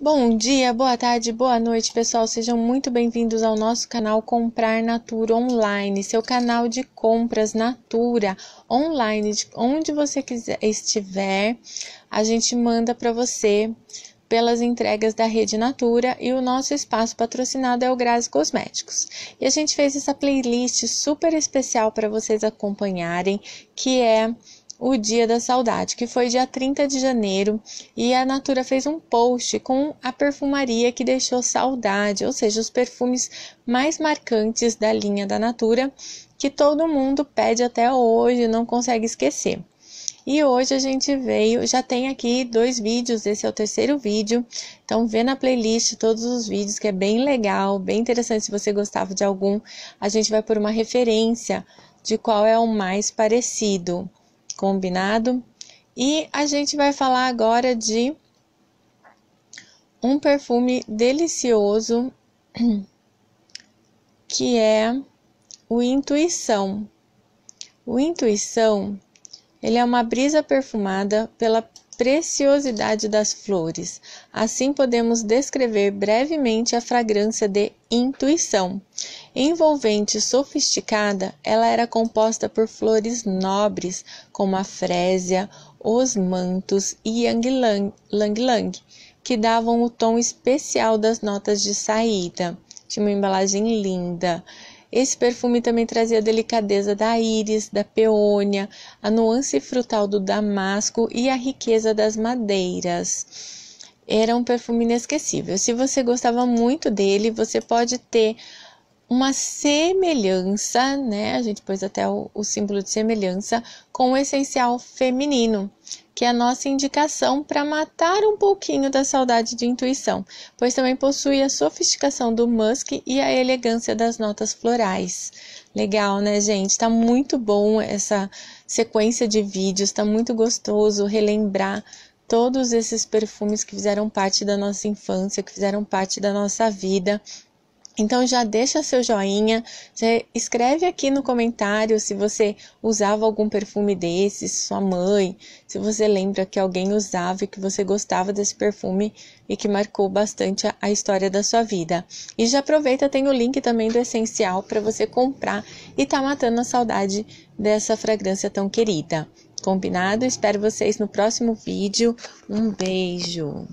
Bom dia, boa tarde, boa noite, pessoal. Sejam muito bem-vindos ao nosso canal Comprar Natura Online, seu canal de compras Natura online, de onde você quiser estiver, a gente manda para você pelas entregas da rede Natura e o nosso espaço patrocinado é o Grazi Cosméticos. E a gente fez essa playlist super especial para vocês acompanharem, que é o Dia da Saudade, que foi dia 30 de janeiro, e a Natura fez um post com a perfumaria que deixou saudade, ou seja, os perfumes mais marcantes da linha da Natura, que todo mundo pede até hoje, não consegue esquecer. E hoje a gente veio, já tem aqui dois vídeos, esse é o terceiro vídeo. Então vê na playlist todos os vídeos que é bem legal, bem interessante se você gostava de algum. A gente vai por uma referência de qual é o mais parecido. Combinado? E a gente vai falar agora de um perfume delicioso que é o Intuição. O Intuição, ele é uma brisa perfumada pela preciosidade das flores. Assim podemos descrever brevemente a fragrância de Intuição. Envolvente e sofisticada, ela era composta por flores nobres, como a frésia, os mantos e yang-lang-lang, que davam o tom especial das notas de saída. Tinha uma embalagem linda. Esse perfume também trazia a delicadeza da íris, da peônia, a nuance frutal do damasco e a riqueza das madeiras. Era um perfume inesquecível. Se você gostava muito dele, você pode ter uma semelhança, né? A gente pôs até o, o símbolo de semelhança com o essencial feminino, que é a nossa indicação para matar um pouquinho da saudade de intuição, pois também possui a sofisticação do musk e a elegância das notas florais. Legal, né, gente? Tá muito bom essa sequência de vídeos, tá muito gostoso relembrar todos esses perfumes que fizeram parte da nossa infância, que fizeram parte da nossa vida então já deixa seu joinha, escreve aqui no comentário se você usava algum perfume desse, sua mãe, se você lembra que alguém usava e que você gostava desse perfume e que marcou bastante a história da sua vida. E já aproveita, tem o link também do essencial para você comprar e tá matando a saudade dessa fragrância tão querida. Combinado? Espero vocês no próximo vídeo. Um beijo.